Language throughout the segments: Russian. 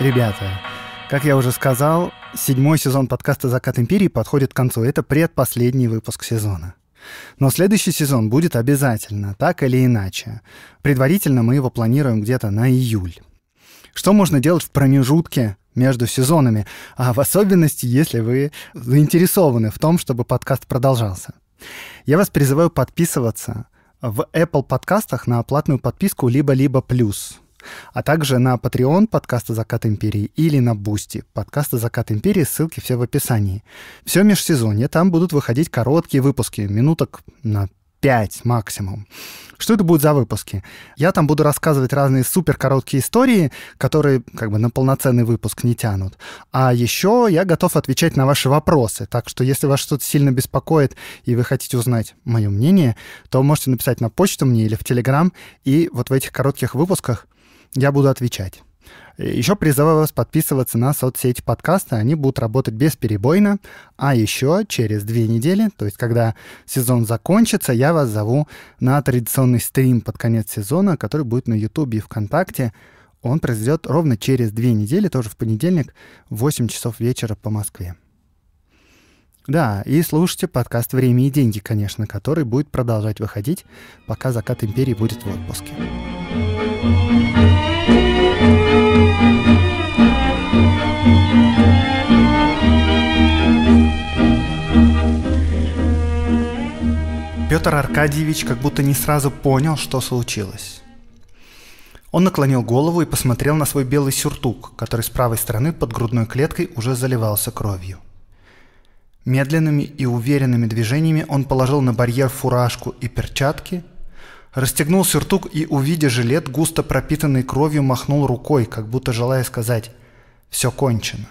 Ребята, как я уже сказал, седьмой сезон подкаста «Закат империи» подходит к концу. Это предпоследний выпуск сезона. Но следующий сезон будет обязательно, так или иначе. Предварительно мы его планируем где-то на июль. Что можно делать в промежутке между сезонами, а в особенности, если вы заинтересованы в том, чтобы подкаст продолжался. Я вас призываю подписываться в Apple подкастах на платную подписку «Либо-либо плюс» а также на Patreon подкаста «Закат империи» или на Бусти подкаста «Закат империи», ссылки все в описании. Все межсезонье, там будут выходить короткие выпуски, минуток на 5 максимум. Что это будет за выпуски? Я там буду рассказывать разные супер короткие истории, которые как бы на полноценный выпуск не тянут. А еще я готов отвечать на ваши вопросы. Так что если вас что-то сильно беспокоит и вы хотите узнать мое мнение, то можете написать на почту мне или в Телеграм. И вот в этих коротких выпусках я буду отвечать. Э, еще призываю вас подписываться на соцсети подкаста, они будут работать бесперебойно. А еще через две недели, то есть когда сезон закончится, я вас зову на традиционный стрим под конец сезона, который будет на YouTube и ВКонтакте. Он произойдет ровно через две недели, тоже в понедельник, в 8 часов вечера по Москве. Да, и слушайте подкаст «Время и деньги», конечно, который будет продолжать выходить, пока «Закат империи» будет в отпуске. Петр Аркадьевич как будто не сразу понял, что случилось. Он наклонил голову и посмотрел на свой белый сюртук, который с правой стороны под грудной клеткой уже заливался кровью. Медленными и уверенными движениями он положил на барьер фуражку и перчатки Расстегнул сюртук и, увидя жилет, густо пропитанный кровью, махнул рукой, как будто желая сказать «все кончено».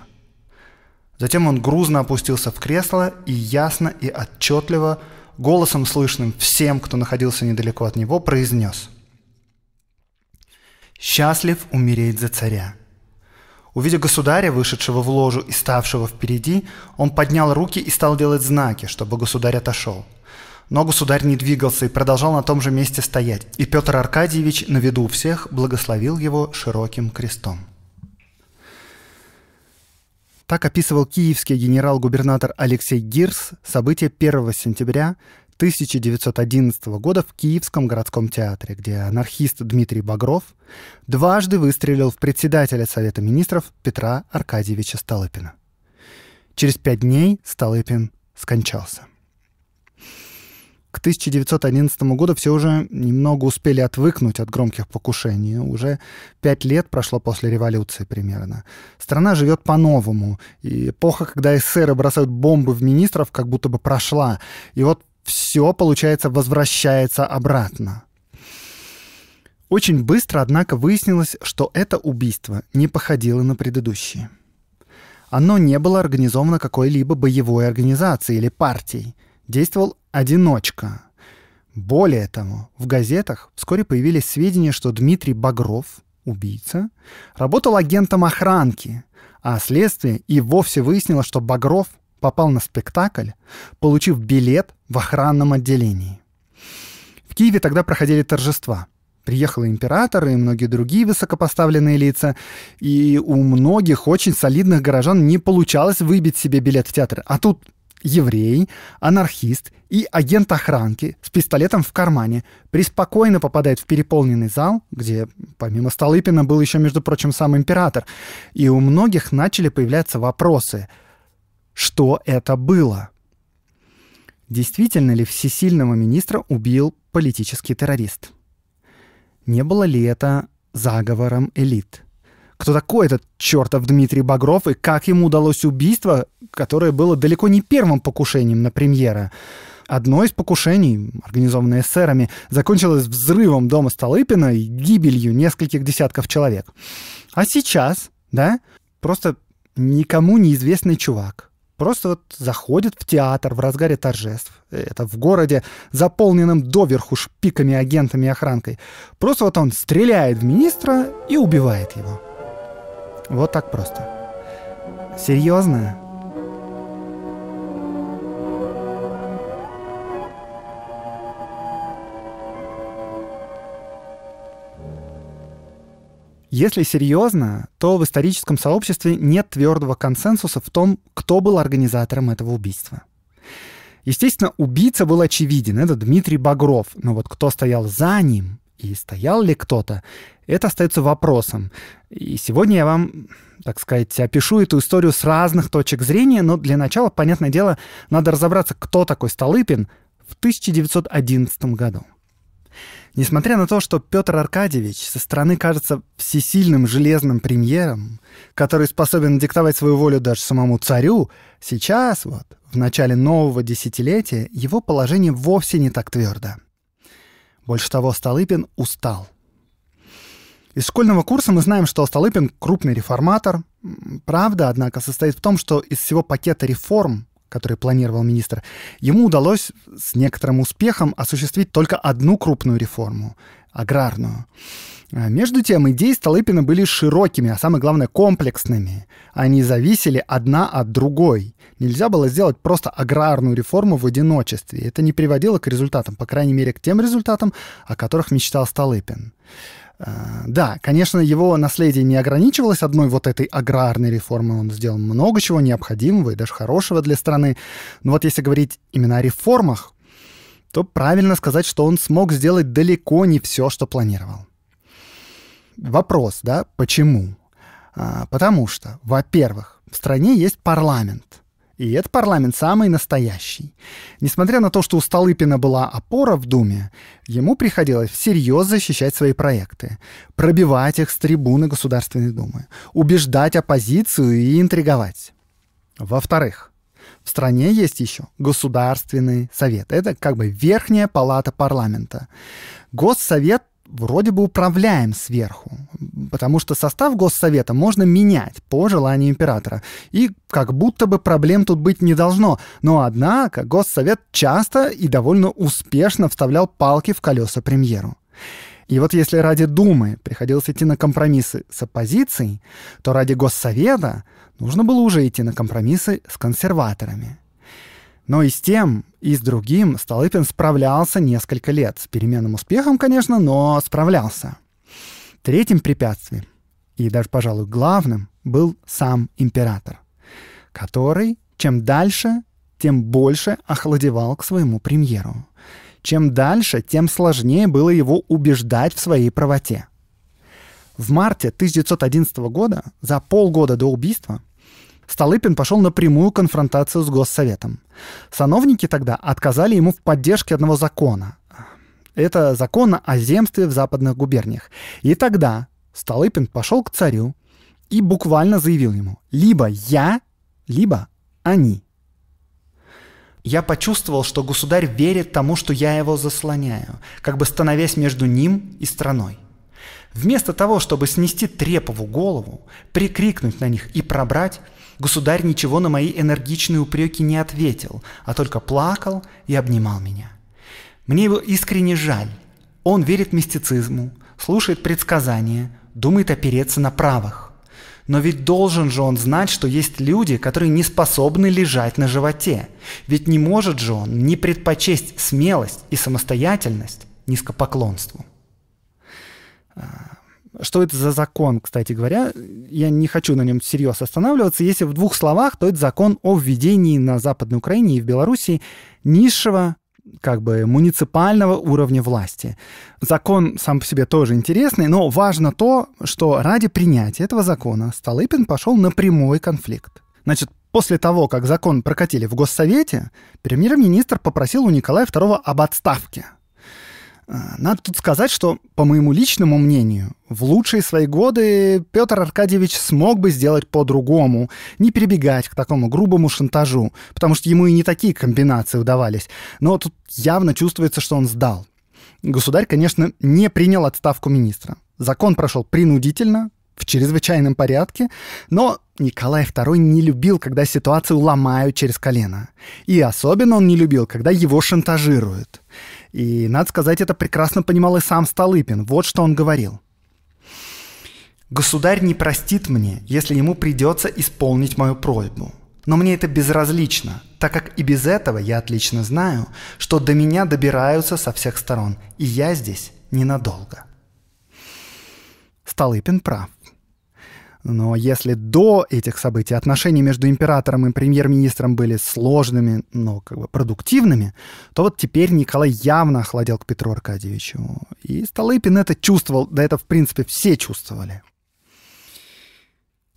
Затем он грузно опустился в кресло и ясно и отчетливо, голосом слышным всем, кто находился недалеко от него, произнес «Счастлив умереть за царя». Увидя государя, вышедшего в ложу и ставшего впереди, он поднял руки и стал делать знаки, чтобы государь отошел – но государь не двигался и продолжал на том же месте стоять, и Петр Аркадьевич на виду у всех благословил его широким крестом. Так описывал киевский генерал-губернатор Алексей Гирс события 1 сентября 1911 года в Киевском городском театре, где анархист Дмитрий Багров дважды выстрелил в председателя Совета министров Петра Аркадьевича Столыпина. Через пять дней Столыпин скончался к 1911 году все уже немного успели отвыкнуть от громких покушений. Уже пять лет прошло после революции примерно. Страна живет по-новому. И эпоха, когда эсеры бросают бомбы в министров, как будто бы прошла. И вот все, получается, возвращается обратно. Очень быстро, однако, выяснилось, что это убийство не походило на предыдущие. Оно не было организовано какой-либо боевой организацией или партией – действовал одиночка. Более того, в газетах вскоре появились сведения, что Дмитрий Багров, убийца, работал агентом охранки, а следствие и вовсе выяснило, что Багров попал на спектакль, получив билет в охранном отделении. В Киеве тогда проходили торжества. Приехал император и многие другие высокопоставленные лица, и у многих очень солидных горожан не получалось выбить себе билет в театр. А тут еврей, анархист и агент охранки с пистолетом в кармане преспокойно попадает в переполненный зал, где помимо Столыпина был еще, между прочим, сам император, и у многих начали появляться вопросы. Что это было? Действительно ли всесильного министра убил политический террорист? Не было ли это заговором элит? кто такой этот чертов Дмитрий Багров и как ему удалось убийство, которое было далеко не первым покушением на премьера. Одно из покушений, организованное эсерами, закончилось взрывом дома Столыпина и гибелью нескольких десятков человек. А сейчас, да, просто никому неизвестный чувак просто вот заходит в театр в разгаре торжеств. Это в городе, заполненном доверху шпиками, агентами и охранкой. Просто вот он стреляет в министра и убивает его. Вот так просто. Серьезно? Если серьезно, то в историческом сообществе нет твердого консенсуса в том, кто был организатором этого убийства. Естественно, убийца был очевиден, это Дмитрий Багров, но вот кто стоял за ним и стоял ли кто-то, это остается вопросом. И сегодня я вам, так сказать, опишу эту историю с разных точек зрения, но для начала, понятное дело, надо разобраться, кто такой Столыпин в 1911 году. Несмотря на то, что Петр Аркадьевич со стороны кажется всесильным железным премьером, который способен диктовать свою волю даже самому царю, сейчас, вот, в начале нового десятилетия, его положение вовсе не так твердо. Больше того, Столыпин устал – из школьного курса мы знаем, что Столыпин – крупный реформатор. Правда, однако, состоит в том, что из всего пакета реформ, который планировал министр, ему удалось с некоторым успехом осуществить только одну крупную реформу – аграрную. А, между тем, идеи Столыпина были широкими, а самое главное, комплексными. Они зависели одна от другой. Нельзя было сделать просто аграрную реформу в одиночестве. Это не приводило к результатам, по крайней мере, к тем результатам, о которых мечтал Столыпин. А, да, конечно, его наследие не ограничивалось одной вот этой аграрной реформой. Он сделал много чего необходимого и даже хорошего для страны. Но вот если говорить именно о реформах, то правильно сказать, что он смог сделать далеко не все, что планировал. Вопрос, да, почему? А, потому что, во-первых, в стране есть парламент. И этот парламент самый настоящий. Несмотря на то, что у Столыпина была опора в Думе, ему приходилось всерьез защищать свои проекты, пробивать их с трибуны Государственной Думы, убеждать оппозицию и интриговать. Во-вторых, в стране есть еще Государственный совет. Это как бы верхняя палата парламента. Госсовет вроде бы управляем сверху, потому что состав Госсовета можно менять по желанию императора. И как будто бы проблем тут быть не должно. Но, однако, Госсовет часто и довольно успешно вставлял палки в колеса премьеру. И вот если ради Думы приходилось идти на компромиссы с оппозицией, то ради Госсовета нужно было уже идти на компромиссы с консерваторами. Но и с тем, и с другим Столыпин справлялся несколько лет. С переменным успехом, конечно, но справлялся. Третьим препятствием, и даже, пожалуй, главным, был сам император, который, чем дальше, тем больше охладевал к своему премьеру. Чем дальше, тем сложнее было его убеждать в своей правоте. В марте 1911 года, за полгода до убийства, Столыпин пошел на прямую конфронтацию с Госсоветом. Сановники тогда отказали ему в поддержке одного закона. Это закон о земстве в западных губерниях. И тогда Столыпин пошел к царю и буквально заявил ему «либо я, либо они». Я почувствовал, что государь верит тому, что я его заслоняю, как бы становясь между ним и страной. Вместо того, чтобы снести Трепову голову, прикрикнуть на них и пробрать, Государь ничего на мои энергичные упреки не ответил, а только плакал и обнимал меня. Мне его искренне жаль. Он верит мистицизму, слушает предсказания, думает опереться на правых. Но ведь должен же он знать, что есть люди, которые не способны лежать на животе. Ведь не может же он не предпочесть смелость и самостоятельность низкопоклонству. А, что это за закон, кстати говоря? Я не хочу на нем серьезно останавливаться. Если в двух словах, то это закон о введении на Западной Украине и в Белоруссии низшего как бы муниципального уровня власти. Закон сам по себе тоже интересный, но важно то, что ради принятия этого закона Столыпин пошел на прямой конфликт. Значит, после того, как закон прокатили в Госсовете, премьер-министр попросил у Николая II об отставке – а, надо тут сказать, что, по моему личному мнению, в лучшие свои годы Петр Аркадьевич смог бы сделать по-другому, не перебегать к такому грубому шантажу, потому что ему и не такие комбинации удавались. Но тут явно чувствуется, что он сдал. Государь, конечно, не принял отставку министра. Закон прошел принудительно, в чрезвычайном порядке, но Николай II не любил, когда ситуацию ломают через колено. И особенно он не любил, когда его шантажируют. И, надо сказать, это прекрасно понимал и сам Столыпин. Вот что он говорил. «Государь не простит мне, если ему придется исполнить мою просьбу. Но мне это безразлично, так как и без этого я отлично знаю, что до меня добираются со всех сторон, и я здесь ненадолго». Столыпин прав. Но если до этих событий отношения между императором и премьер-министром были сложными, но как бы продуктивными, то вот теперь Николай явно охладел к Петру Аркадьевичу. И Столыпин это чувствовал, да это в принципе все чувствовали.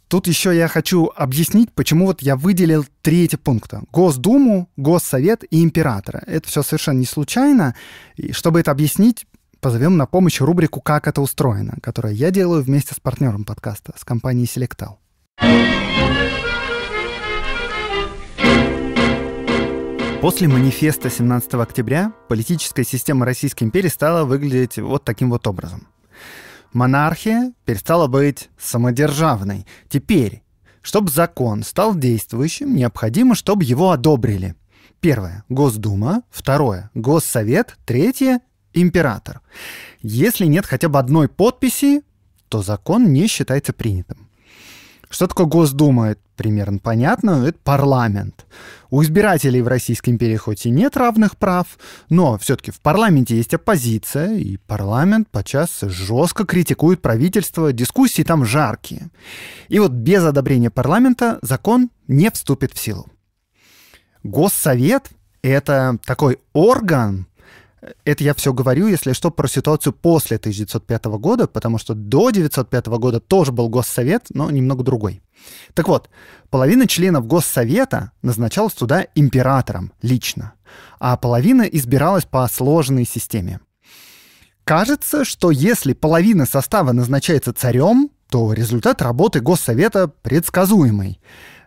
Тут еще я хочу объяснить, почему вот я выделил три эти пункта. Госдуму, Госсовет и императора. Это все совершенно не случайно. И чтобы это объяснить, позовем на помощь рубрику «Как это устроено», которую я делаю вместе с партнером подкаста, с компанией Селектал. После манифеста 17 октября политическая система Российской империи стала выглядеть вот таким вот образом. Монархия перестала быть самодержавной. Теперь, чтобы закон стал действующим, необходимо, чтобы его одобрили. Первое – Госдума. Второе – Госсовет. Третье император. Если нет хотя бы одной подписи, то закон не считается принятым. Что такое Госдума? Это примерно понятно, это парламент. У избирателей в Российской империи хоть и нет равных прав, но все-таки в парламенте есть оппозиция, и парламент подчас жестко критикует правительство, дискуссии там жаркие. И вот без одобрения парламента закон не вступит в силу. Госсовет — это такой орган, это я все говорю, если что, про ситуацию после 1905 года, потому что до 1905 года тоже был Госсовет, но немного другой. Так вот, половина членов Госсовета назначалась туда императором лично, а половина избиралась по сложной системе. Кажется, что если половина состава назначается царем, то результат работы Госсовета предсказуемый.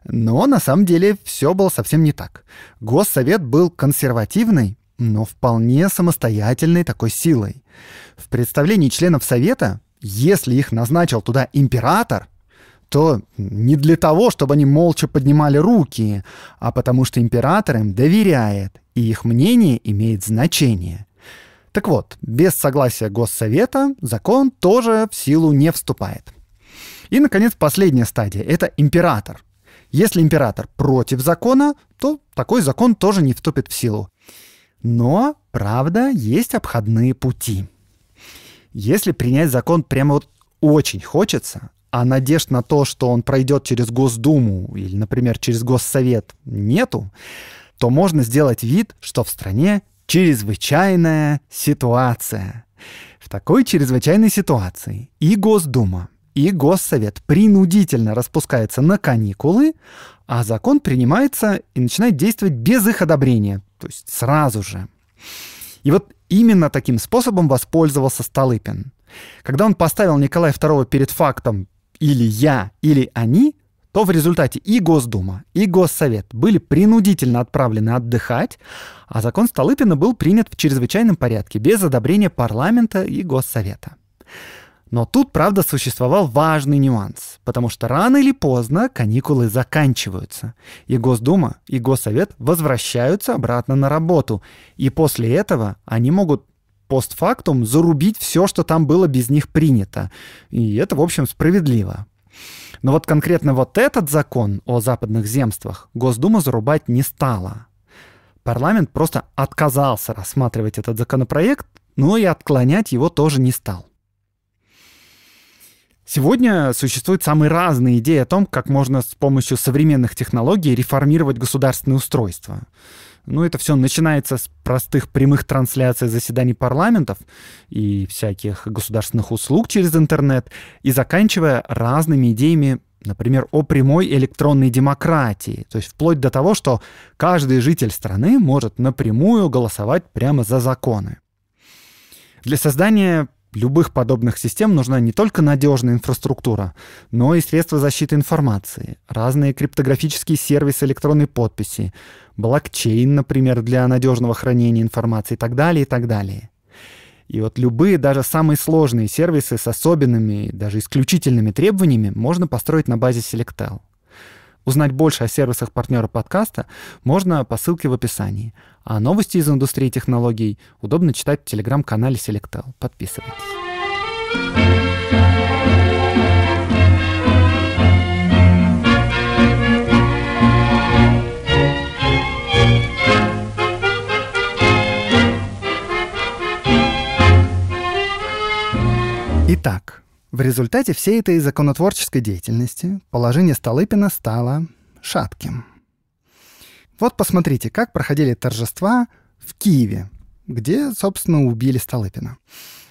Но на самом деле все было совсем не так. Госсовет был консервативный, но вполне самостоятельной такой силой. В представлении членов Совета, если их назначил туда император, то не для того, чтобы они молча поднимали руки, а потому что император им доверяет, и их мнение имеет значение. Так вот, без согласия Госсовета закон тоже в силу не вступает. И, наконец, последняя стадия — это император. Если император против закона, то такой закон тоже не вступит в силу. Но, правда, есть обходные пути. Если принять закон прямо вот очень хочется, а надежд на то, что он пройдет через Госдуму или, например, через Госсовет нету, то можно сделать вид, что в стране чрезвычайная ситуация. В такой чрезвычайной ситуации и Госдума, и Госсовет принудительно распускается на каникулы, а закон принимается и начинает действовать без их одобрения, то есть сразу же. И вот именно таким способом воспользовался Столыпин. Когда он поставил Николая II перед фактом «или я, или они», то в результате и Госдума, и Госсовет были принудительно отправлены отдыхать, а закон Столыпина был принят в чрезвычайном порядке, без одобрения парламента и Госсовета. Но тут, правда, существовал важный нюанс, потому что рано или поздно каникулы заканчиваются, и Госдума, и Госсовет возвращаются обратно на работу, и после этого они могут постфактум зарубить все, что там было без них принято. И это, в общем, справедливо. Но вот конкретно вот этот закон о западных земствах Госдума зарубать не стала. Парламент просто отказался рассматривать этот законопроект, но и отклонять его тоже не стал. Сегодня существуют самые разные идеи о том, как можно с помощью современных технологий реформировать государственное устройство. Ну, это все начинается с простых прямых трансляций заседаний парламентов и всяких государственных услуг через интернет, и заканчивая разными идеями например, о прямой электронной демократии, то есть вплоть до того, что каждый житель страны может напрямую голосовать прямо за законы. Для создания любых подобных систем нужна не только надежная инфраструктура, но и средства защиты информации, разные криптографические сервисы электронной подписи, блокчейн, например, для надежного хранения информации и так далее, и так далее. И вот любые, даже самые сложные сервисы с особенными, даже исключительными требованиями можно построить на базе Selectel — Узнать больше о сервисах партнера подкаста можно по ссылке в описании. А новости из индустрии технологий удобно читать в телеграм-канале Selectel. Подписывайтесь. Итак, в результате всей этой законотворческой деятельности положение Столыпина стало шатким. Вот посмотрите, как проходили торжества в Киеве, где, собственно, убили Столыпина.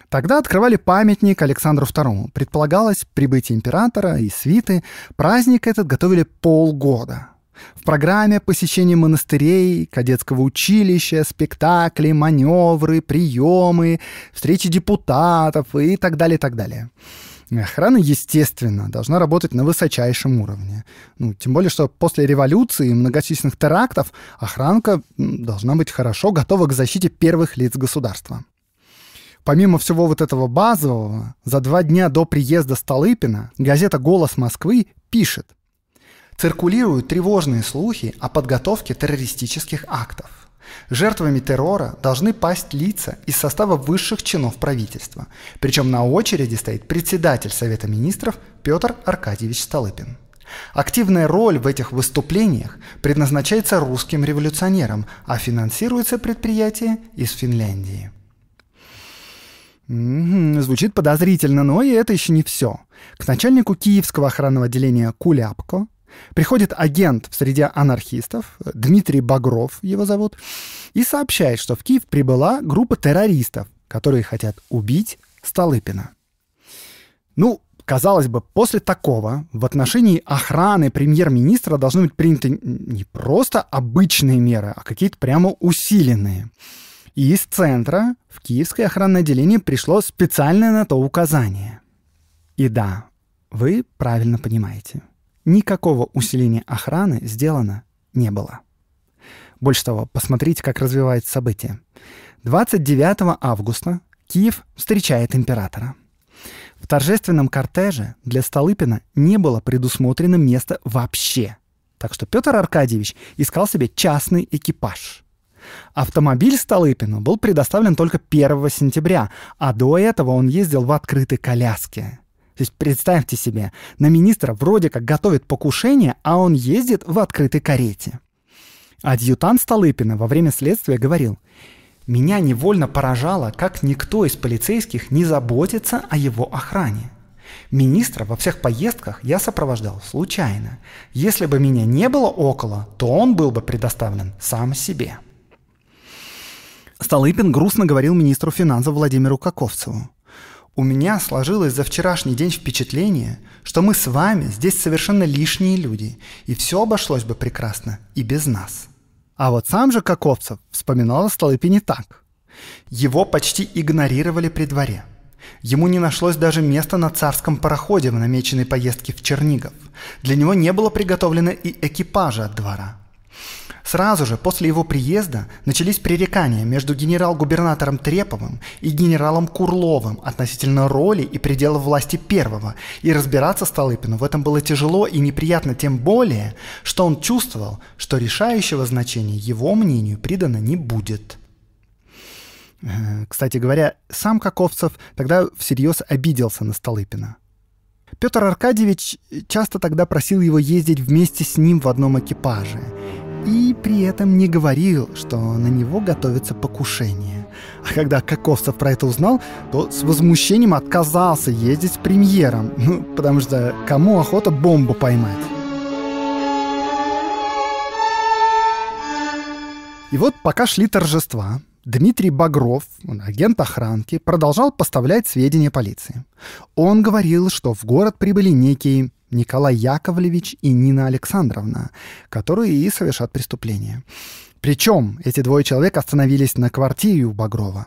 Тогда открывали памятник Александру II. Предполагалось прибытие императора и свиты. Праздник этот готовили полгода. В программе посещение монастырей, кадетского училища, спектакли, маневры, приемы, встречи депутатов и так далее, так далее. Э, охрана, естественно, должна работать на высочайшем уровне. Ну, тем более, что после революции и многочисленных терактов охранка должна быть хорошо готова к защите первых лиц государства. Помимо всего вот этого базового, за два дня до приезда Столыпина газета «Голос Москвы» пишет. Циркулируют тревожные слухи о подготовке террористических актов. Жертвами террора должны пасть лица из состава высших чинов правительства. Причем на очереди стоит председатель Совета министров Петр Аркадьевич Столыпин. Активная роль в этих выступлениях предназначается русским революционерам, а финансируется предприятие из Финляндии. Звучит подозрительно, но и это еще не все. К начальнику киевского охранного отделения Куляпко Приходит агент в среде анархистов, э, Дмитрий Багров его зовут, и сообщает, что в Киев прибыла группа террористов, которые хотят убить Столыпина. Ну, казалось бы, после такого в отношении охраны премьер-министра должны быть приняты не просто обычные меры, а какие-то прямо усиленные. И из центра в Киевское охранное отделение пришло специальное на то указание. И да, вы правильно понимаете – Никакого усиления охраны сделано не было. Больше того, посмотрите, как развивается событие. 29 августа Киев встречает императора. В торжественном кортеже для Столыпина не было предусмотрено места вообще. Так что Петр Аркадьевич искал себе частный экипаж. Автомобиль Столыпину был предоставлен только 1 сентября, а до этого он ездил в открытой коляске – то есть представьте себе, на министра вроде как готовит покушение, а он ездит в открытой карете. Адъютант Столыпина во время следствия говорил, «Меня невольно поражало, как никто из полицейских не заботится о его охране. Министра во всех поездках я сопровождал случайно. Если бы меня не было около, то он был бы предоставлен сам себе». Столыпин грустно говорил министру финансов Владимиру Каковцеву. У меня сложилось за вчерашний день впечатление, что мы с вами здесь совершенно лишние люди, и все обошлось бы прекрасно и без нас. А вот сам же Коковцев вспоминал о столыпе не так. Его почти игнорировали при дворе. Ему не нашлось даже места на царском пароходе в намеченной поездке в Чернигов. Для него не было приготовлено и экипажа от двора – Сразу же после его приезда начались пререкания между генерал-губернатором Треповым и генералом Курловым относительно роли и пределов власти первого, и разбираться Столыпину в этом было тяжело и неприятно тем более, что он чувствовал, что решающего значения его мнению придано не будет. Э, кстати говоря, сам Каковцев тогда всерьез обиделся на Столыпина – Петр Аркадьевич часто тогда просил его ездить вместе с ним в одном экипаже и при этом не говорил, что на него готовится покушение. А когда Коковцев про это узнал, то с возмущением отказался ездить с премьером, ну, потому что кому охота бомбу поймать. И вот пока шли торжества, Дмитрий Багров, агент охранки, продолжал поставлять сведения полиции. Он говорил, что в город прибыли некие Николай Яковлевич и Нина Александровна, которые и совершат преступление. Причем эти двое человек остановились на квартире у Багрова.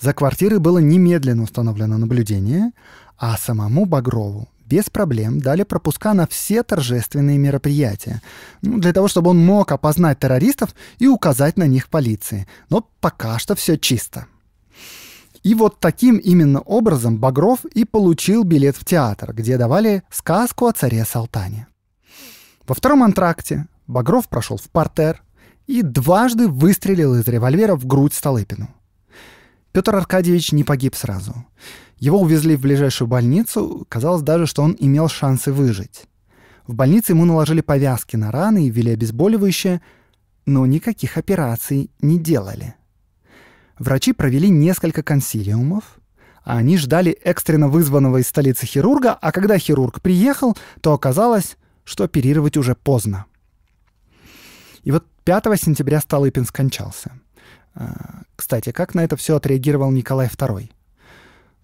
За квартирой было немедленно установлено наблюдение, а самому Багрову без проблем дали пропуска на все торжественные мероприятия, ну, для того, чтобы он мог опознать террористов и указать на них полиции. Но пока что все чисто. И вот таким именно образом Багров и получил билет в театр, где давали сказку о царе Салтане. Во втором антракте Багров прошел в портер и дважды выстрелил из револьвера в грудь Столыпину. Петр Аркадьевич не погиб сразу. Его увезли в ближайшую больницу, казалось даже, что он имел шансы выжить. В больнице ему наложили повязки на раны и ввели обезболивающее, но никаких операций не делали – Врачи провели несколько консилиумов, а они ждали экстренно вызванного из столицы хирурга, а когда хирург приехал, то оказалось, что оперировать уже поздно. И вот 5 сентября Столыпин скончался. А, кстати, как на это все отреагировал Николай II?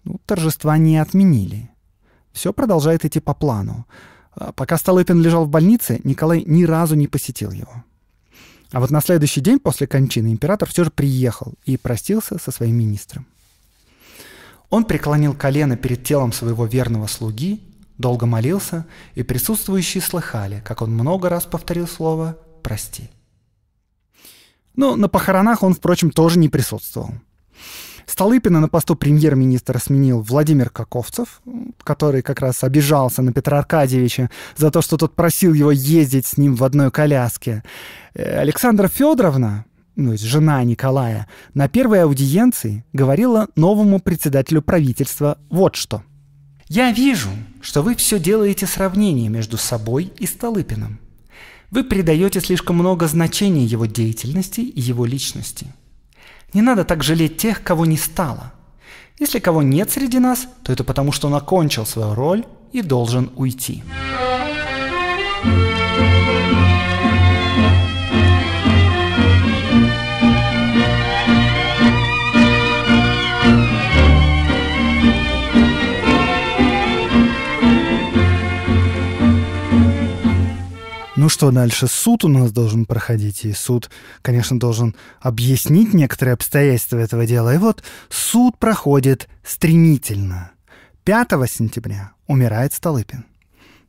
Ну, торжества не отменили. Все продолжает идти по плану. А пока Столыпин лежал в больнице, Николай ни разу не посетил его. А вот на следующий день после кончины император все же приехал и простился со своим министром. Он преклонил колено перед телом своего верного слуги, долго молился, и присутствующие слыхали, как он много раз повторил слово «прости». Но на похоронах он, впрочем, тоже не присутствовал. Столыпина на посту премьер-министра сменил Владимир Каковцев, который как раз обижался на Петра Аркадьевича за то, что тот просил его ездить с ним в одной коляске. Э, Александра Федоровна, ну, есть жена Николая, на первой аудиенции говорила новому председателю правительства вот что. «Я вижу, что вы все делаете сравнение между собой и Столыпиным. Вы придаете слишком много значения его деятельности и его личности – не надо так жалеть тех, кого не стало. Если кого нет среди нас, то это потому, что он окончил свою роль и должен уйти. что дальше? Суд у нас должен проходить, и суд, конечно, должен объяснить некоторые обстоятельства этого дела. И вот суд проходит стремительно. 5 сентября умирает Столыпин.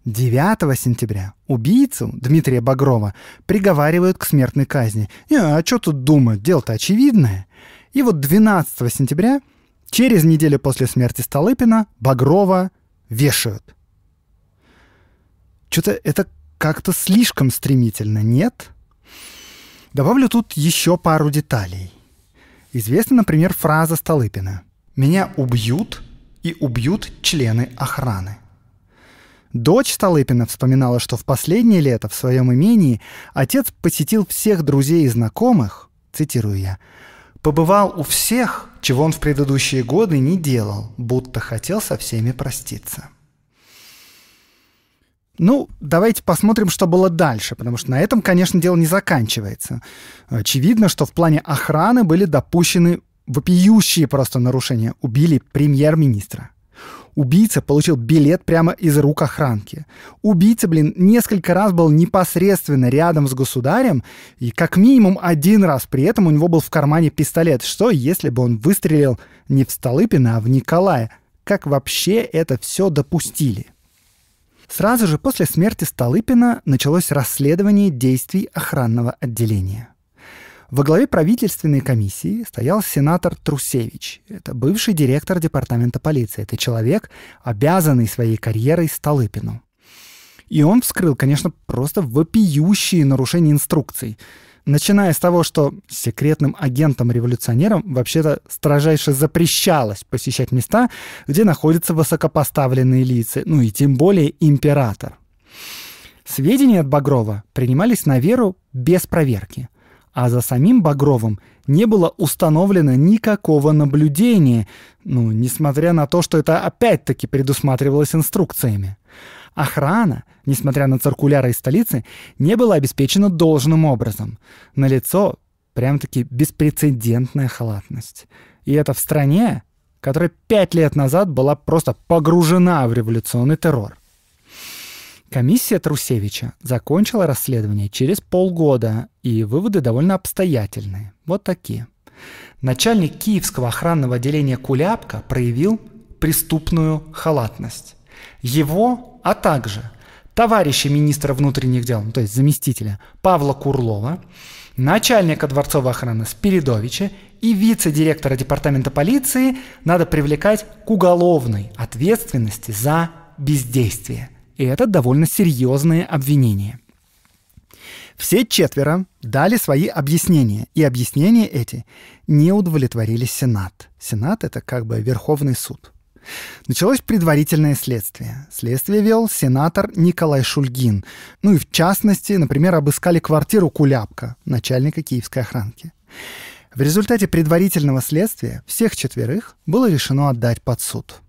9 сентября убийцу Дмитрия Багрова приговаривают к смертной казни. Не, а что тут думать, дело-то очевидное. И вот 12 сентября, через неделю после смерти Столыпина, Багрова вешают. Что-то это как-то слишком стремительно, нет? Добавлю тут еще пару деталей. Известна, например, фраза Столыпина «Меня убьют и убьют члены охраны». Дочь Столыпина вспоминала, что в последнее лето в своем имении отец посетил всех друзей и знакомых, цитирую я, побывал у всех, чего он в предыдущие годы не делал, будто хотел со всеми проститься. Ну, давайте посмотрим, что было дальше, потому что на этом, конечно, дело не заканчивается. Очевидно, что в плане охраны были допущены вопиющие просто нарушения. Убили премьер-министра. Убийца получил билет прямо из рук охранки. Убийца, блин, несколько раз был непосредственно рядом с государем, и как минимум один раз при этом у него был в кармане пистолет. Что, если бы он выстрелил не в Столыпина, а в Николая? Как вообще это все допустили? Сразу же после смерти Столыпина началось расследование действий охранного отделения. Во главе правительственной комиссии стоял сенатор Трусевич. Это бывший директор департамента полиции. Это человек, обязанный своей карьерой Столыпину. И он вскрыл, конечно, просто вопиющие нарушения инструкций – Начиная с того, что секретным агентам-революционерам вообще-то строжайше запрещалось посещать места, где находятся высокопоставленные лица, ну и тем более император. Сведения от Багрова принимались на веру без проверки, а за самим Багровым не было установлено никакого наблюдения, ну, несмотря на то, что это опять-таки предусматривалось инструкциями. Охрана, несмотря на циркуляры из столицы, не была обеспечена должным образом. На лицо прям-таки беспрецедентная халатность. И это в стране, которая пять лет назад была просто погружена в революционный террор. Комиссия Трусевича закончила расследование через полгода, и выводы довольно обстоятельные. Вот такие. Начальник Киевского охранного отделения Куляпка проявил преступную халатность его, а также товарища министра внутренних дел, ну, то есть заместителя Павла Курлова, начальника дворцовой охраны Спиридовича и вице-директора департамента полиции надо привлекать к уголовной ответственности за бездействие. И это довольно серьезные обвинения. Все четверо дали свои объяснения, и объяснения эти не удовлетворили Сенат. Сенат — это как бы Верховный суд. Началось предварительное следствие. Следствие вел сенатор Николай Шульгин. Ну и в частности, например, обыскали квартиру Куляпка, начальника киевской охранки. В результате предварительного следствия всех четверых было решено отдать под суд.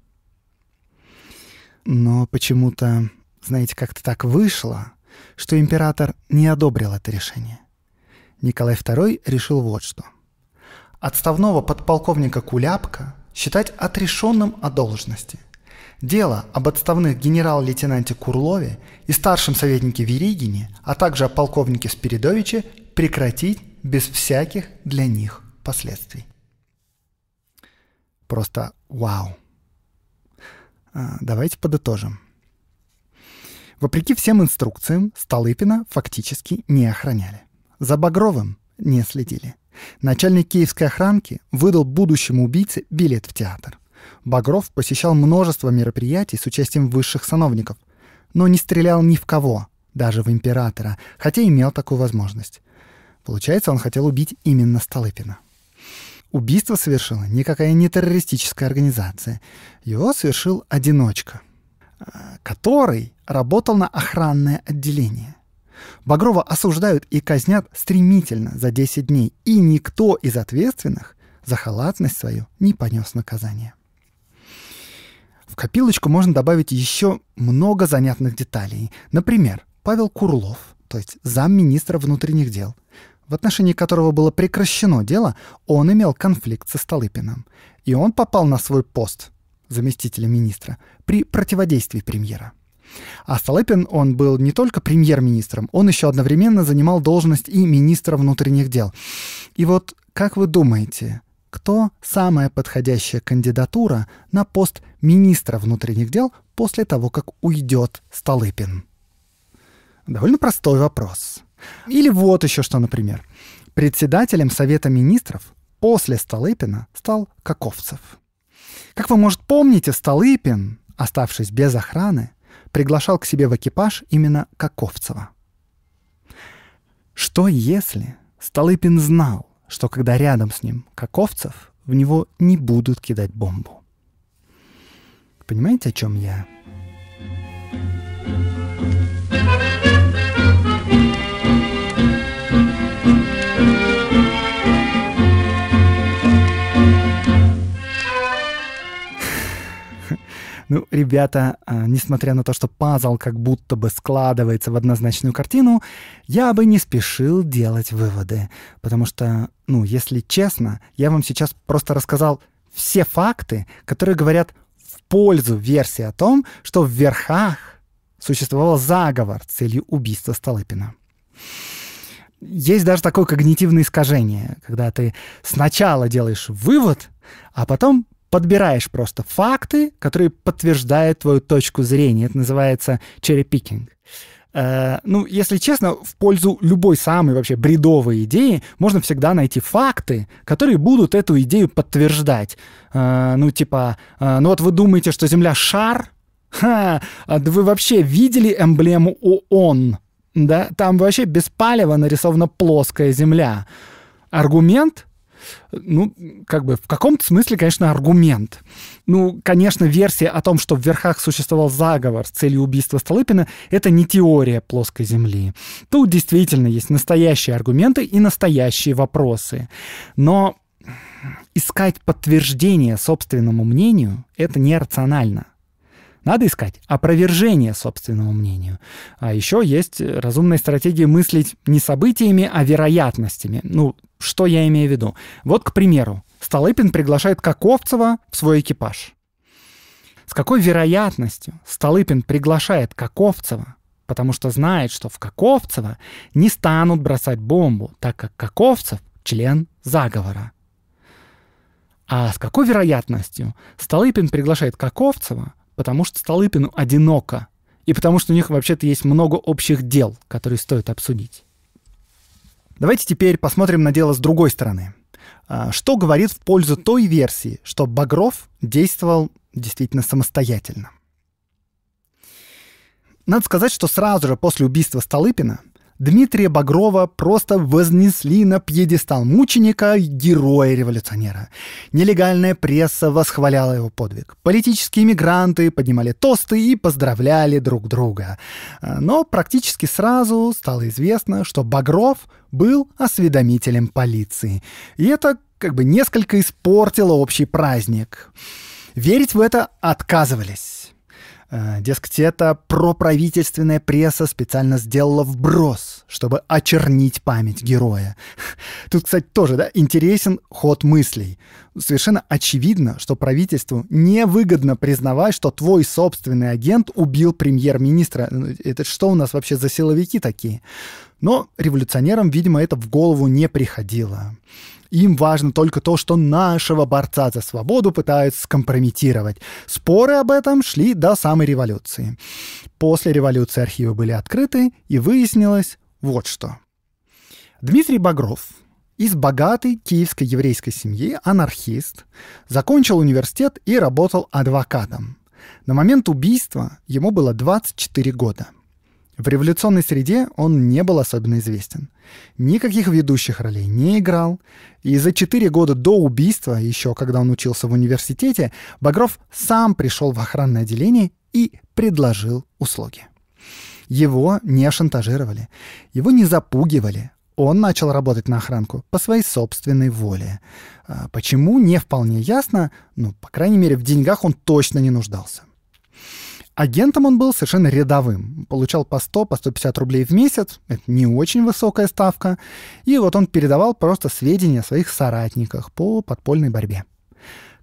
Но почему-то, знаете, как-то так вышло, что император не одобрил это решение. Николай II решил вот что. Отставного подполковника Куляпка – считать отрешенным от должности. Дело об отставных генерал-лейтенанте Курлове и старшем советнике Веригине, а также о полковнике Спиридовиче прекратить без всяких для них последствий. Просто вау. А, давайте подытожим. Вопреки всем инструкциям, Столыпина фактически не охраняли. За Багровым не следили – Начальник киевской охранки выдал будущему убийце билет в театр. Багров посещал множество мероприятий с участием высших сановников, но не стрелял ни в кого, даже в императора, хотя имел такую возможность. Получается, он хотел убить именно Столыпина. Убийство совершила никакая не террористическая организация. Его совершил одиночка, э, который работал на охранное отделение. Багрова осуждают и казнят стремительно за 10 дней, и никто из ответственных за халатность свою не понес наказание. В копилочку можно добавить еще много занятных деталей. Например, Павел Курлов, то есть замминистра внутренних дел, в отношении которого было прекращено дело, он имел конфликт со Столыпиным. И он попал на свой пост заместителя министра при противодействии премьера – а Столыпин, он был не только премьер-министром, он еще одновременно занимал должность и министра внутренних дел. И вот как вы думаете, кто самая подходящая кандидатура на пост министра внутренних дел после того, как уйдет Столыпин? Довольно простой вопрос. Или вот еще что, например. Председателем Совета министров после Столыпина стал Каковцев. Как вы, может, помните, Столыпин, оставшись без охраны, приглашал к себе в экипаж именно Каковцева. Что если Столыпин знал, что когда рядом с ним Каковцев, в него не будут кидать бомбу? Понимаете, о чем я? Ну, ребята, а, несмотря на то, что пазл как будто бы складывается в однозначную картину, я бы не спешил делать выводы. Потому что, ну, если честно, я вам сейчас просто рассказал все факты, которые говорят в пользу версии о том, что в верхах существовал заговор с целью убийства Столыпина. Есть даже такое когнитивное искажение, когда ты сначала делаешь вывод, а потом подбираешь просто факты, которые подтверждают твою точку зрения. Это называется черепикинг. Э, ну, если честно, в пользу любой самой вообще бредовой идеи можно всегда найти факты, которые будут эту идею подтверждать. Э, ну, типа, э, ну вот вы думаете, что Земля шар? Ха, а да вы вообще видели эмблему ООН? Да, там вообще без палева нарисована плоская Земля. Аргумент ну, как бы в каком-то смысле, конечно, аргумент. Ну, конечно, версия о том, что в верхах существовал заговор с целью убийства Столыпина, это не теория плоской Земли. Тут действительно есть настоящие аргументы и настоящие вопросы. Но искать подтверждение собственному мнению — это нерационально. Надо искать опровержение собственному мнению. А еще есть разумная стратегия мыслить не событиями, а вероятностями. Ну, что я имею в виду? Вот, к примеру, Столыпин приглашает Коковцева в свой экипаж. С какой вероятностью Столыпин приглашает Коковцева потому что знает, что в Коковцева не станут бросать бомбу, так как Коковцев — член заговора. А с какой вероятностью Столыпин приглашает Коковцева, потому что Столыпину одиноко, и потому что у них вообще-то есть много общих дел, которые стоит обсудить. Давайте теперь посмотрим на дело с другой стороны. А, что говорит в пользу той версии, что Багров действовал действительно самостоятельно? Надо сказать, что сразу же после убийства Столыпина – Дмитрия Багрова просто вознесли на пьедестал мученика, героя-революционера. Нелегальная пресса восхваляла его подвиг. Политические мигранты поднимали тосты и поздравляли друг друга. А, но практически сразу стало известно, что Багров был осведомителем полиции. И это как бы несколько испортило общий праздник. Верить в это отказывались. Э, дескать, это проправительственная пресса специально сделала вброс, чтобы очернить память героя. Тут, кстати, тоже да, интересен ход мыслей. Совершенно очевидно, что правительству невыгодно признавать, что твой собственный агент убил премьер-министра. Ну, это что у нас вообще за силовики такие? Но революционерам, видимо, это в голову не приходило. Им важно только то, что нашего борца за свободу пытаются скомпрометировать. Споры об этом шли до самой революции. После революции архивы были открыты, и выяснилось вот что. Дмитрий Багров, из богатой киевской еврейской семьи, анархист, закончил университет и работал адвокатом. На момент убийства ему было 24 года. В революционной среде он не был особенно известен. Никаких ведущих ролей не играл. И за четыре года до убийства, еще когда он учился в университете, Багров сам пришел в охранное отделение и предложил услуги. Его не шантажировали, его не запугивали. Он начал работать на охранку по своей собственной воле. А почему, не вполне ясно, но по крайней мере, в деньгах он точно не нуждался. Агентом он был совершенно рядовым. Получал по 100, по 150 рублей в месяц. Это не очень высокая ставка. И вот он передавал просто сведения о своих соратниках по подпольной борьбе.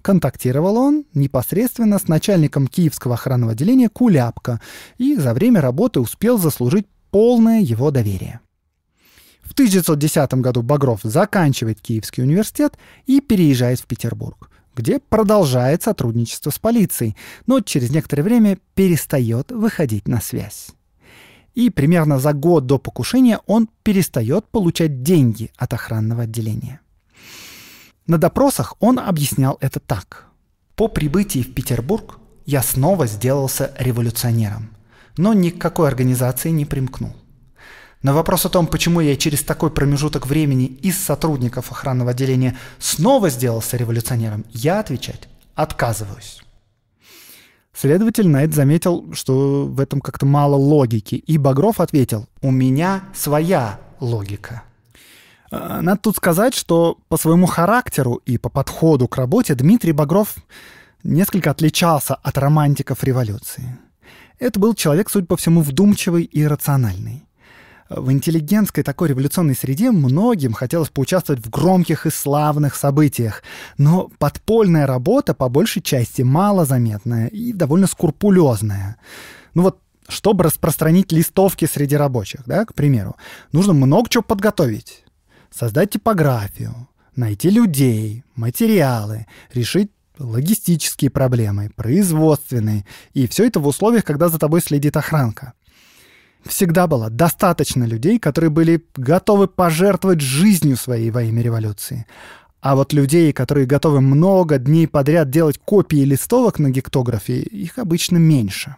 Контактировал он непосредственно с начальником Киевского охранного отделения Куляпко и за время работы успел заслужить полное его доверие. В 1910 году Багров заканчивает Киевский университет и переезжает в Петербург где продолжает сотрудничество с полицией, но через некоторое время перестает выходить на связь. И примерно за год до покушения он перестает получать деньги от охранного отделения. На допросах он объяснял это так. «По прибытии в Петербург я снова сделался революционером, но ни к какой организации не примкнул. На вопрос о том, почему я через такой промежуток времени из сотрудников охранного отделения снова сделался революционером, я отвечать отказываюсь. Следователь Найт заметил, что в этом как-то мало логики, и Багров ответил «У меня своя логика». А, надо тут сказать, что по своему характеру и по подходу к работе Дмитрий Багров несколько отличался от романтиков революции. Это был человек, судя по всему, вдумчивый и рациональный в интеллигентской такой революционной среде многим хотелось поучаствовать в громких и славных событиях, но подпольная работа по большей части малозаметная и довольно скрупулезная. Ну вот чтобы распространить листовки среди рабочих, да, к примеру, нужно много чего подготовить. Создать типографию, найти людей, материалы, решить логистические проблемы, производственные. И все это в условиях, когда за тобой следит охранка всегда было достаточно людей, которые были готовы пожертвовать жизнью своей во имя революции. А вот людей, которые готовы много дней подряд делать копии листовок на гектографии, их обычно меньше.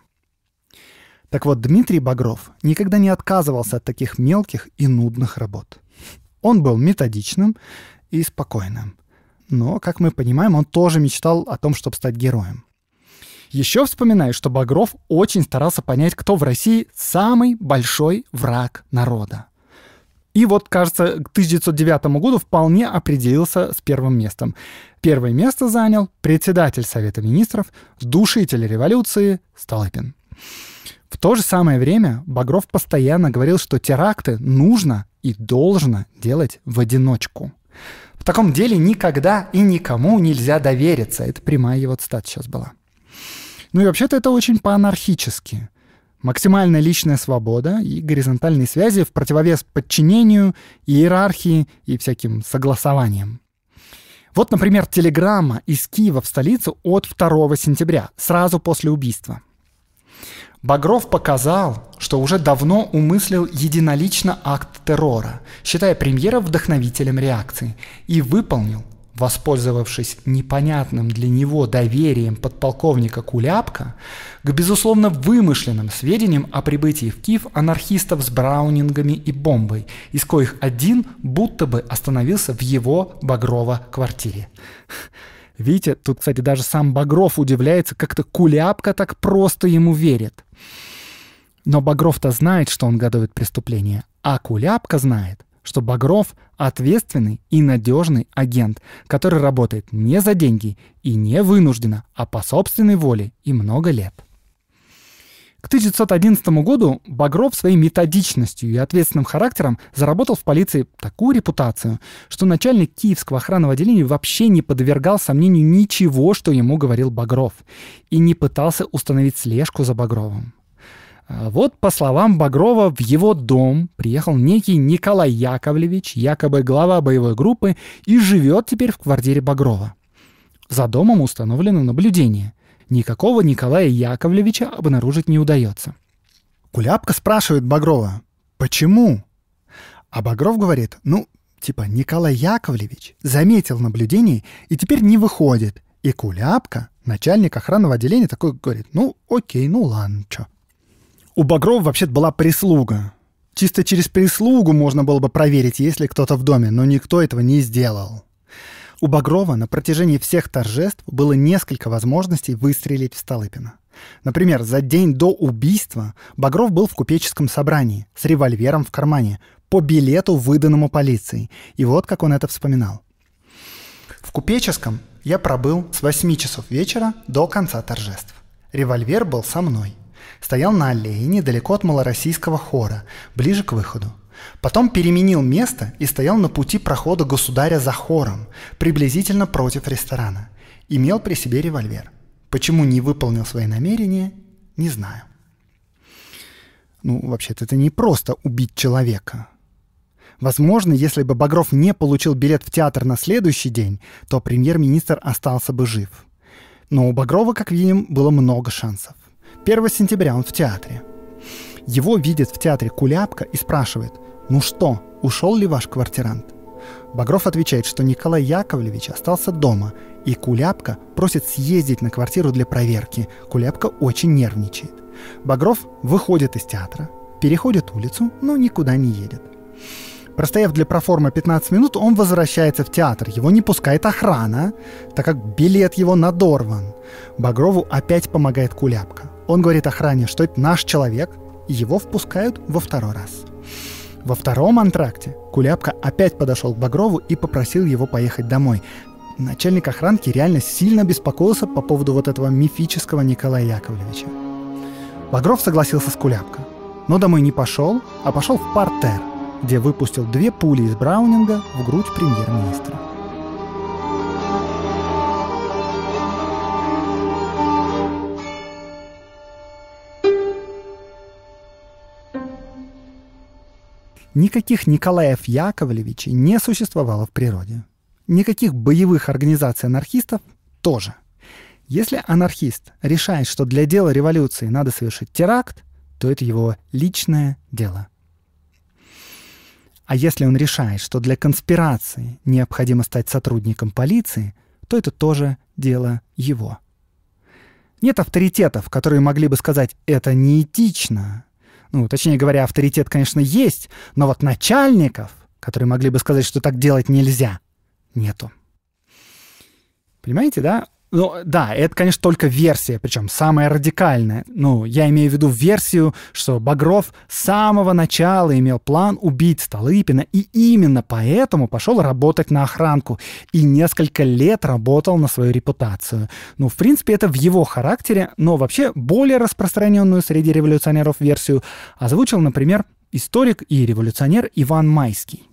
Так вот, Дмитрий Багров никогда не отказывался от таких мелких и нудных работ. Он был методичным и спокойным. Но, как мы понимаем, он тоже мечтал о том, чтобы стать героем. Еще вспоминаю, что Багров очень старался понять, кто в России самый большой враг народа. И вот, кажется, к 1909 году вполне определился с первым местом. Первое место занял председатель Совета министров, душитель революции Столыпин. В то же самое время Багров постоянно говорил, что теракты нужно и должно делать в одиночку. В таком деле никогда и никому нельзя довериться. Это прямая его цитата сейчас была. Ну и вообще-то это очень по-анархически. Максимальная личная свобода и горизонтальные связи в противовес подчинению, иерархии и всяким согласованиям. Вот, например, телеграмма из Киева в столицу от 2 сентября, сразу после убийства. Багров показал, что уже давно умыслил единолично акт террора, считая премьера вдохновителем реакции, и выполнил воспользовавшись непонятным для него доверием подполковника Куляпка к безусловно вымышленным сведениям о прибытии в Киев анархистов с браунингами и бомбой, из коих один будто бы остановился в его Багрова квартире. Видите, тут, кстати, даже сам Багров удивляется, как-то Куляпка так просто ему верит. Но Багров-то знает, что он готовит преступление, а Куляпка знает – что Багров — ответственный и надежный агент, который работает не за деньги и не вынужденно, а по собственной воле и много лет. К 1911 году Багров своей методичностью и ответственным характером заработал в полиции такую репутацию, что начальник Киевского охранного отделения вообще не подвергал сомнению ничего, что ему говорил Багров, и не пытался установить слежку за Багровым. А, вот, по словам Багрова, в его дом приехал некий Николай Яковлевич, якобы глава боевой группы, и живет теперь в квартире Багрова. За домом установлено наблюдение. Никакого Николая Яковлевича обнаружить не удается. Куляпка спрашивает Багрова, почему? А Багров говорит, ну, типа Николай Яковлевич заметил наблюдение и теперь не выходит. И Куляпка, начальник охранного отделения, такой говорит, ну, окей, ну ладно, чё. У Багров вообще была прислуга. Чисто через прислугу можно было бы проверить, есть ли кто-то в доме, но никто этого не сделал. У Багрова на протяжении всех торжеств было несколько возможностей выстрелить в Столыпина. Например, за день до убийства Багров был в купеческом собрании с револьвером в кармане по билету, выданному полицией. И вот как он это вспоминал. В купеческом я пробыл с 8 часов вечера до конца торжеств. Револьвер был со мной стоял на аллее недалеко от малороссийского хора, ближе к выходу. Потом переменил место и стоял на пути прохода государя за хором, приблизительно против ресторана. Имел при себе револьвер. Почему не выполнил свои намерения, не знаю. Ну, вообще-то это не просто убить человека. Возможно, если бы Багров не получил билет в театр на следующий день, то премьер-министр остался бы жив. Но у Багрова, как видим, было много шансов. 1 сентября он в театре. Его видит в театре Куляпка и спрашивает, «Ну что, ушел ли ваш квартирант?» Багров отвечает, что Николай Яковлевич остался дома, и Куляпка просит съездить на квартиру для проверки. Куляпка очень нервничает. Багров выходит из театра, переходит улицу, но никуда не едет. Простояв для проформы 15 минут, он возвращается в театр. Его не пускает охрана, так как билет его надорван. Багрову опять помогает Куляпка. Он говорит охране, что это наш человек, и его впускают во второй раз. Во втором антракте Куляпка опять подошел к Багрову и попросил его поехать домой. Начальник охранки реально сильно беспокоился по поводу вот этого мифического Николая Яковлевича. Багров согласился с Куляпко, но домой не пошел, а пошел в партер, где выпустил две пули из Браунинга в грудь премьер-министра. Никаких Николаев Яковлевичей не существовало в природе. Никаких боевых организаций анархистов тоже. Если анархист решает, что для дела революции надо совершить теракт, то это его личное дело. А если он решает, что для конспирации необходимо стать сотрудником полиции, то это тоже дело его. Нет авторитетов, которые могли бы сказать «это неэтично», ну, точнее говоря, авторитет, конечно, есть, но вот начальников, которые могли бы сказать, что так делать нельзя, нету. Понимаете, да? Ну да, это, конечно, только версия, причем самая радикальная. Ну, я имею в виду версию, что Багров с самого начала имел план убить Столыпина, и именно поэтому пошел работать на охранку и несколько лет работал на свою репутацию. Ну, в принципе, это в его характере, но вообще более распространенную среди революционеров версию озвучил, например, историк и революционер Иван Майский.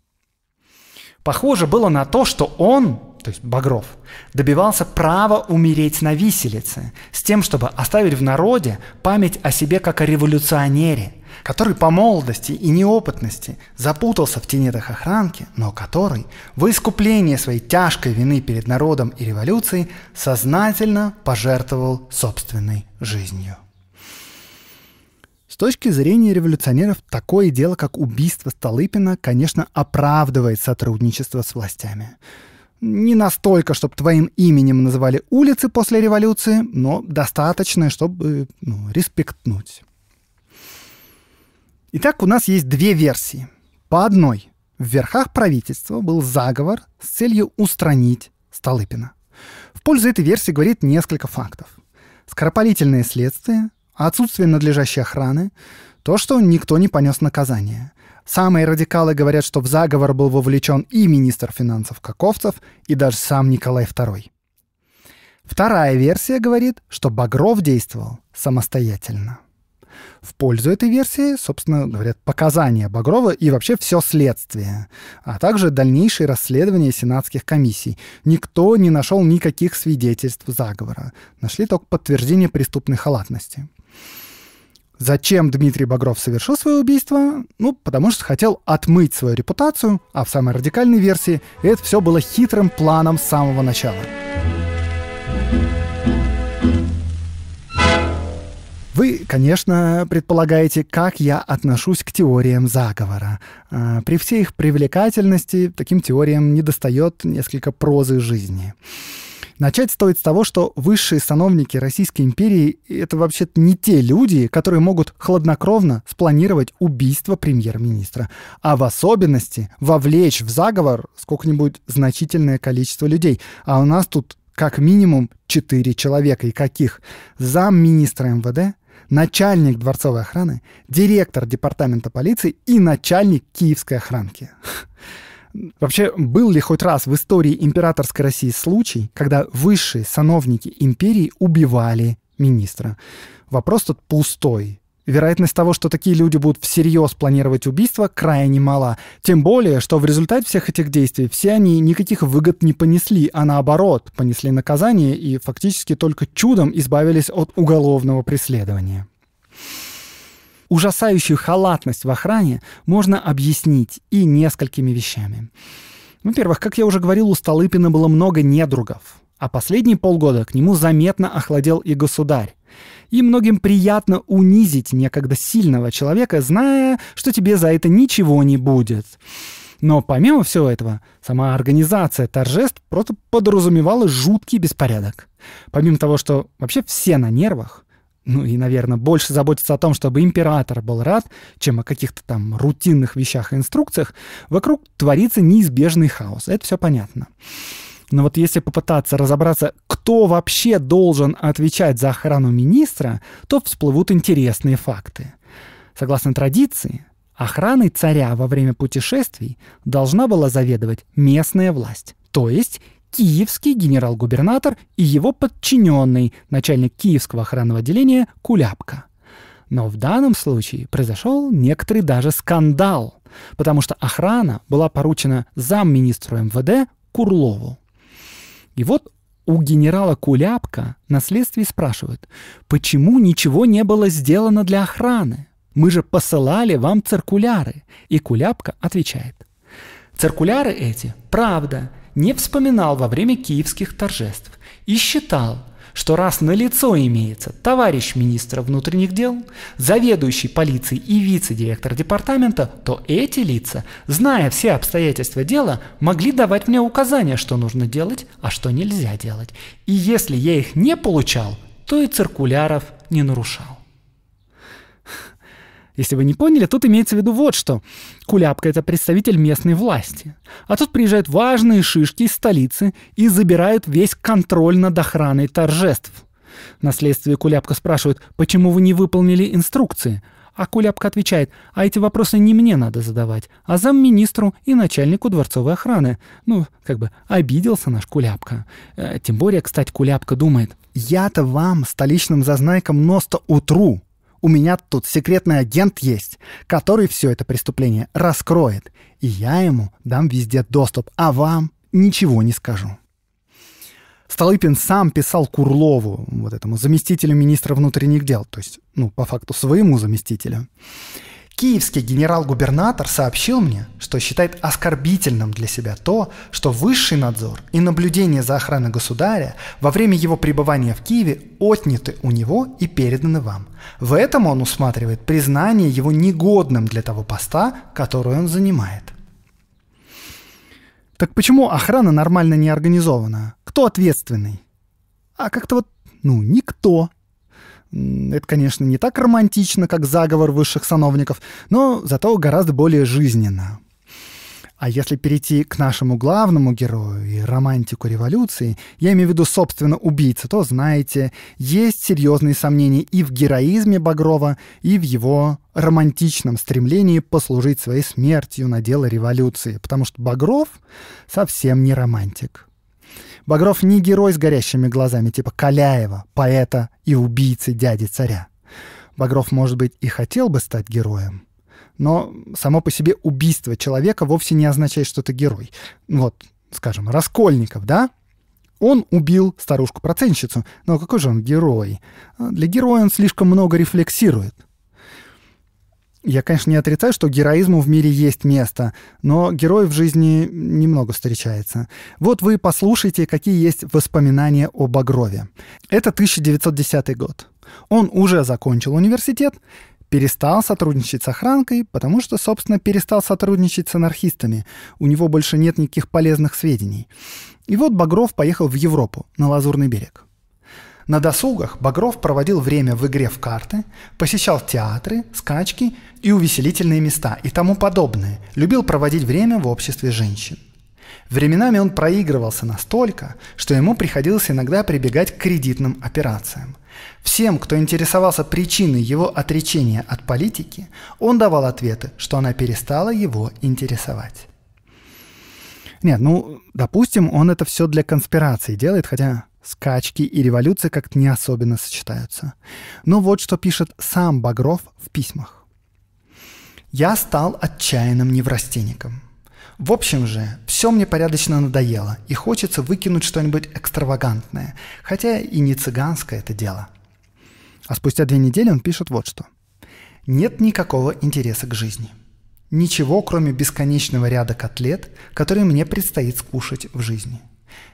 Похоже было на то, что он, то есть Багров, добивался права умереть на виселице, с тем, чтобы оставить в народе память о себе как о революционере, который по молодости и неопытности запутался в тенетах охранки, но который, в искупление своей тяжкой вины перед народом и революцией, сознательно пожертвовал собственной жизнью. С точки зрения революционеров, такое дело, как убийство Столыпина, конечно, оправдывает сотрудничество с властями – не настолько, чтобы твоим именем называли улицы после революции, но достаточно, чтобы э, ну, респектнуть. Итак, у нас есть две версии. По одной. В верхах правительства был заговор с целью устранить Столыпина. В пользу этой версии говорит несколько фактов. Скоропалительные следствия, отсутствие надлежащей охраны, то, что никто не понес наказание. Самые радикалы говорят, что в заговор был вовлечен и министр финансов Каковцев, и даже сам Николай II. Вторая версия говорит, что Багров действовал самостоятельно. В пользу этой версии, собственно, говорят показания Багрова и вообще все следствие, а также дальнейшие расследования сенатских комиссий. Никто не нашел никаких свидетельств заговора. Нашли только подтверждение преступной халатности. Зачем Дмитрий Багров совершил свое убийство? Ну, потому что хотел отмыть свою репутацию, а в самой радикальной версии это все было хитрым планом с самого начала. Вы, конечно, предполагаете, как я отношусь к теориям заговора. А, при всей их привлекательности таким теориям недостает несколько прозы жизни. Начать стоит с того, что высшие сановники Российской империи — это вообще-то не те люди, которые могут хладнокровно спланировать убийство премьер-министра, а в особенности вовлечь в заговор сколько-нибудь значительное количество людей. А у нас тут как минимум четыре человека. И каких? Замминистра МВД, начальник дворцовой охраны, директор департамента полиции и начальник киевской охранки. Вообще, был ли хоть раз в истории императорской России случай, когда высшие сановники империи убивали министра? Вопрос тут пустой. Вероятность того, что такие люди будут всерьез планировать убийство, крайне мала. Тем более, что в результате всех этих действий все они никаких выгод не понесли, а наоборот, понесли наказание и фактически только чудом избавились от уголовного преследования ужасающую халатность в охране можно объяснить и несколькими вещами. Во-первых, как я уже говорил, у Столыпина было много недругов, а последние полгода к нему заметно охладел и государь. И многим приятно унизить некогда сильного человека, зная, что тебе за это ничего не будет. Но помимо всего этого, сама организация торжеств просто подразумевала жуткий беспорядок. Помимо того, что вообще все на нервах, ну и, наверное, больше заботиться о том, чтобы император был рад, чем о каких-то там рутинных вещах и инструкциях, вокруг творится неизбежный хаос. Это все понятно. Но вот если попытаться разобраться, кто вообще должен отвечать за охрану министра, то всплывут интересные факты. Согласно традиции, охраной царя во время путешествий должна была заведовать местная власть, то есть киевский генерал-губернатор и его подчиненный, начальник киевского охранного отделения Куляпка. Но в данном случае произошел некоторый даже скандал, потому что охрана была поручена замминистру МВД Курлову. И вот у генерала Куляпка на следствии спрашивают, почему ничего не было сделано для охраны? Мы же посылали вам циркуляры. И Куляпка отвечает. Циркуляры эти, правда, не вспоминал во время киевских торжеств и считал, что раз на лицо имеется товарищ министра внутренних дел, заведующий полицией и вице-директор департамента, то эти лица, зная все обстоятельства дела, могли давать мне указания, что нужно делать, а что нельзя делать. И если я их не получал, то и циркуляров не нарушал. Если вы не поняли, тут имеется в виду вот что. Куляпка — это представитель местной власти. А тут приезжают важные шишки из столицы и забирают весь контроль над охраной торжеств. Наследствие Куляпка спрашивает, почему вы не выполнили инструкции? А Куляпка отвечает, а эти вопросы не мне надо задавать, а замминистру и начальнику дворцовой охраны. Ну, как бы обиделся наш Куляпка. Э, тем более, кстати, Куляпка думает, я-то вам, столичным зазнайкам, нос-то утру. У меня тут секретный агент есть, который все это преступление раскроет. И я ему дам везде доступ, а вам ничего не скажу. Столыпин сам писал Курлову, вот этому заместителю министра внутренних дел, то есть, ну, по факту, своему заместителю. Киевский генерал-губернатор сообщил мне, что считает оскорбительным для себя то, что высший надзор и наблюдение за охраной государя во время его пребывания в Киеве отняты у него и переданы вам. В этом он усматривает признание его негодным для того поста, который он занимает. Так почему охрана нормально не организована? Кто ответственный? А как-то вот, ну, никто. Это, конечно, не так романтично, как заговор высших сановников, но зато гораздо более жизненно. А если перейти к нашему главному герою и романтику революции, я имею в виду, собственно, убийцу, то, знаете, есть серьезные сомнения и в героизме Багрова, и в его романтичном стремлении послужить своей смертью на дело революции, потому что Багров совсем не романтик. Багров не герой с горящими глазами, типа Каляева, поэта и убийцы дяди царя. Багров, может быть, и хотел бы стать героем, но само по себе убийство человека вовсе не означает, что ты герой. Ну вот, скажем, Раскольников, да? Он убил старушку-проценщицу, но ну а какой же он герой? Для героя он слишком много рефлексирует — я, конечно, не отрицаю, что героизму в мире есть место, но героев в жизни немного встречается. Вот вы послушайте, какие есть воспоминания о Багрове. Это 1910 год. Он уже закончил университет, перестал сотрудничать с охранкой, потому что, собственно, перестал сотрудничать с анархистами. У него больше нет никаких полезных сведений. И вот Багров поехал в Европу, на Лазурный берег. На досугах Багров проводил время в игре в карты, посещал театры, скачки и увеселительные места и тому подобное, любил проводить время в обществе женщин. Временами он проигрывался настолько, что ему приходилось иногда прибегать к кредитным операциям. Всем, кто интересовался причиной его отречения от политики, он давал ответы, что она перестала его интересовать. Нет, ну, допустим, он это все для конспирации делает, хотя Скачки и революция как-то не особенно сочетаются. Но вот что пишет сам Багров в письмах. «Я стал отчаянным неврастенником. В общем же, все мне порядочно надоело, и хочется выкинуть что-нибудь экстравагантное, хотя и не цыганское это дело». А спустя две недели он пишет вот что. «Нет никакого интереса к жизни. Ничего, кроме бесконечного ряда котлет, которые мне предстоит скушать в жизни».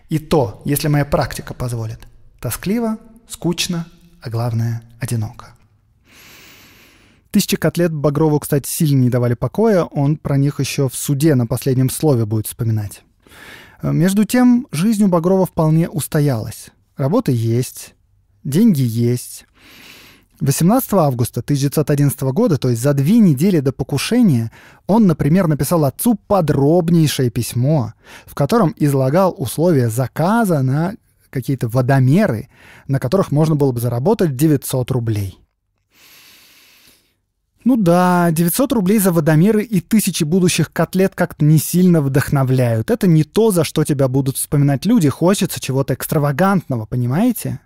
И то, если моя практика позволит. Тоскливо, скучно, а главное – одиноко. Тысячи котлет Багрову, кстати, сильно не давали покоя. Он про них еще в суде на последнем слове будет вспоминать. Э, между тем, жизнь у Багрова вполне устоялась. Работа есть, деньги есть, 18 августа 1911 года, то есть за две недели до покушения, он, например, написал отцу подробнейшее письмо, в котором излагал условия заказа на какие-то водомеры, на которых можно было бы заработать 900 рублей. Ну да, 900 рублей за водомеры и тысячи будущих котлет как-то не сильно вдохновляют. Это не то, за что тебя будут вспоминать люди, хочется чего-то экстравагантного, понимаете?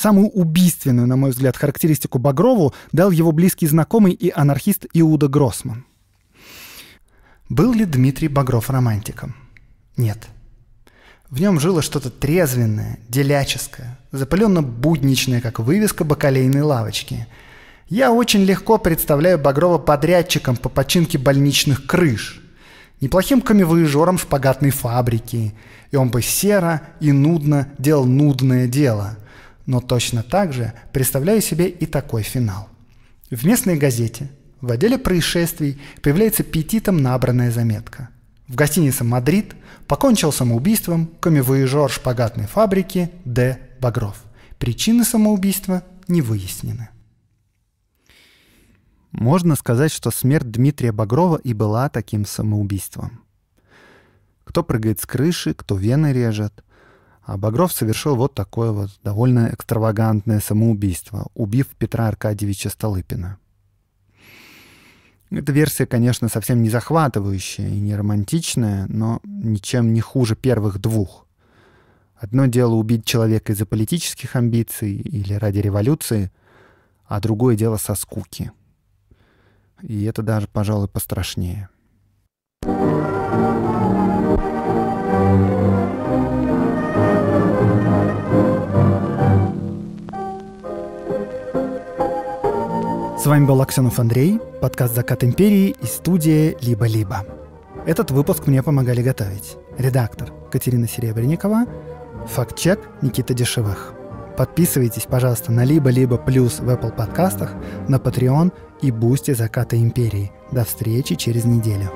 Самую убийственную, на мой взгляд, характеристику Багрову дал его близкий знакомый и анархист Иуда Гроссман. Был ли Дмитрий Багров романтиком? Нет. В нем жило что-то трезвенное, деляческое, запыленно-будничное, как вывеска бакалейной лавочки. Я очень легко представляю Багрова подрядчиком по починке больничных крыш – неплохим в шпагатной фабрике, и он бы серо и нудно делал нудное дело, но точно так же представляю себе и такой финал. В местной газете в отделе происшествий появляется петитом набранная заметка. В гостинице «Мадрид» покончил самоубийством камевоежор шпагатной фабрики Д. Багров. Причины самоубийства не выяснены. Можно сказать, что смерть Дмитрия Багрова и была таким самоубийством. Кто прыгает с крыши, кто вены режет – а Багров совершил вот такое вот довольно экстравагантное самоубийство, убив Петра Аркадьевича Столыпина. Эта версия, конечно, совсем не захватывающая и не романтичная, но ничем не хуже первых двух. Одно дело убить человека из-за политических амбиций или ради революции, а другое дело со скуки. И это даже, пожалуй, пострашнее. thank you С вами был Аксенов Андрей, подкаст «Закат империи» и студия «Либо-либо». Этот выпуск мне помогали готовить редактор Катерина Серебренникова, фактчек Никита Дешевых. Подписывайтесь, пожалуйста, на «Либо-либо плюс» в Apple подкастах, на Patreon и Бусти «Заката империи». До встречи через неделю.